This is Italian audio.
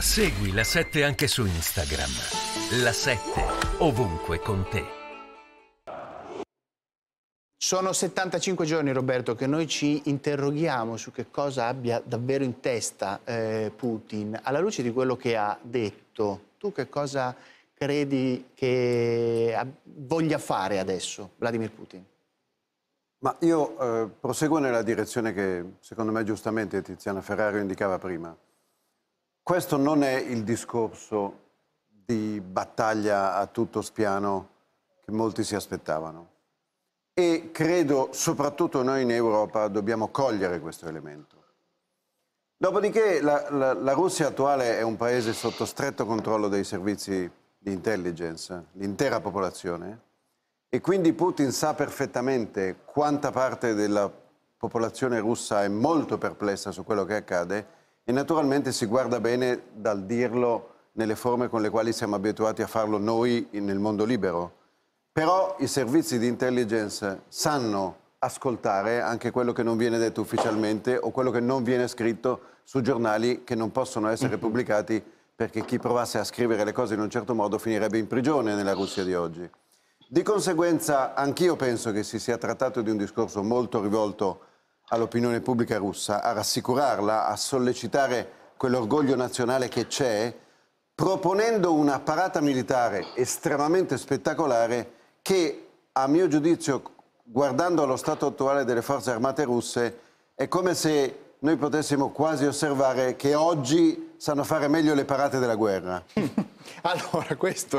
Segui la 7 anche su Instagram. La 7 ovunque con te. Sono 75 giorni, Roberto, che noi ci interroghiamo su che cosa abbia davvero in testa eh, Putin. Alla luce di quello che ha detto, tu che cosa credi che voglia fare adesso Vladimir Putin? Ma io eh, proseguo nella direzione che secondo me giustamente Tiziana Ferrario indicava prima questo non è il discorso di battaglia a tutto spiano che molti si aspettavano. E credo, soprattutto noi in Europa, dobbiamo cogliere questo elemento. Dopodiché la, la, la Russia attuale è un paese sotto stretto controllo dei servizi di intelligence, l'intera popolazione, e quindi Putin sa perfettamente quanta parte della popolazione russa è molto perplessa su quello che accade e naturalmente si guarda bene dal dirlo nelle forme con le quali siamo abituati a farlo noi nel mondo libero. Però i servizi di intelligence sanno ascoltare anche quello che non viene detto ufficialmente o quello che non viene scritto su giornali che non possono essere mm-hmm. pubblicati perché chi provasse a scrivere le cose in un certo modo finirebbe in prigione nella Russia di oggi. Di conseguenza anch'io penso che si sia trattato di un discorso molto rivolto all'opinione pubblica russa, a rassicurarla, a sollecitare quell'orgoglio nazionale che c'è, proponendo una parata militare estremamente spettacolare che, a mio giudizio, guardando allo stato attuale delle forze armate russe, è come se noi potessimo quasi osservare che oggi sanno fare meglio le parate della guerra. allora, questo è...